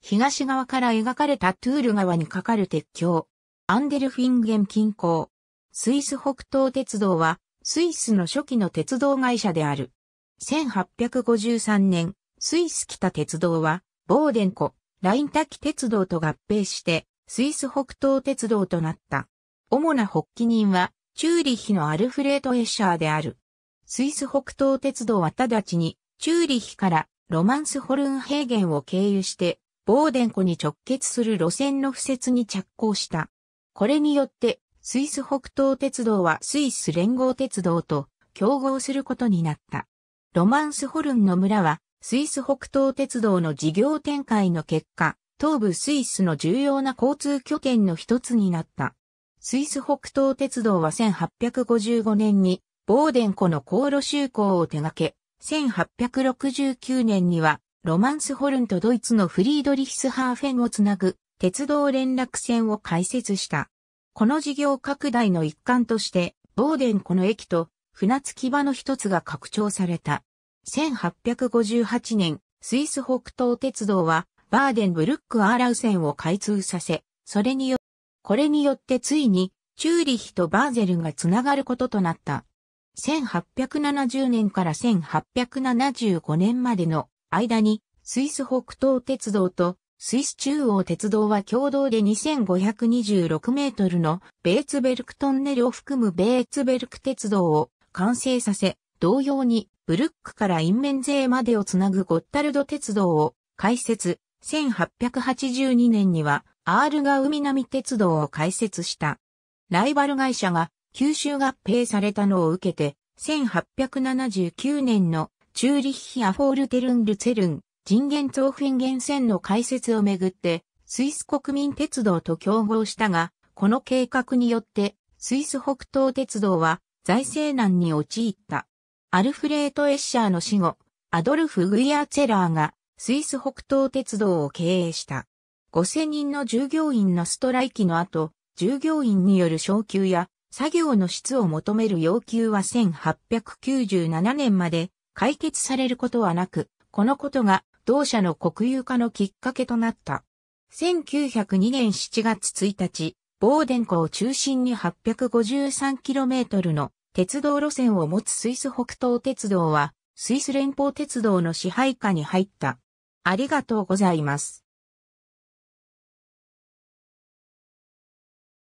東側から描かれたトゥール川に架かる鉄橋、アンデルフィンゲン近郊。スイス北東鉄道は、スイスの初期の鉄道会社である。1853年、スイス北鉄道は、ボーデン湖、ライン滝鉄道と合併して、スイス北東鉄道となった。主な発起人は、チューリヒのアルフレート・エッシャーである。スイス北東鉄道は直ちに、チューリヒからロマンスホルン平原を経由して、ボーデン湖に直結する路線の敷設に着工した。これによって、スイス北東鉄道はスイス連合鉄道と競合することになった。ロマンスホルンの村は、スイス北東鉄道の事業展開の結果、東部スイスの重要な交通拠点の一つになった。スイス北東鉄道は1855年に、ボーデン湖の航路就航を手掛け、1869年には、ロマンスホルンとドイツのフリードリヒスハーフェンをつなぐ鉄道連絡線を開設した。この事業拡大の一環として、ボーデンこの駅と船着き場の一つが拡張された。1858年、スイス北東鉄道は、バーデンブルックアーラウ線を開通させ、それによ、これによってついに、チューリヒとバーゼルがつながることとなった。1870年から1875年までの間に、スイス北東鉄道とスイス中央鉄道は共同で2526メートルのベーツベルクトンネルを含むベーツベルク鉄道を完成させ、同様にブルックからインメンゼーまでをつなぐゴッタルド鉄道を開設、1882年にはアールガ海南鉄道を開設した。ライバル会社が九州合併されたのを受けて、1879年のチューリッヒアフォールテルンルツェルン、人間増編源線の開設をめぐって、スイス国民鉄道と競合したが、この計画によって、スイス北東鉄道は財政難に陥った。アルフレート・エッシャーの死後、アドルフ・グイアー・チェラーがスイス北東鉄道を経営した。5000人の従業員のストライキの後、従業員による昇給や作業の質を求める要求は1897年まで解決されることはなく、このことが同社の国有化のきっかけとなった。1902年7月1日、ボーデン湖を中心に 853km の鉄道路線を持つスイス北東鉄道は、スイス連邦鉄道の支配下に入った。ありがとうございます。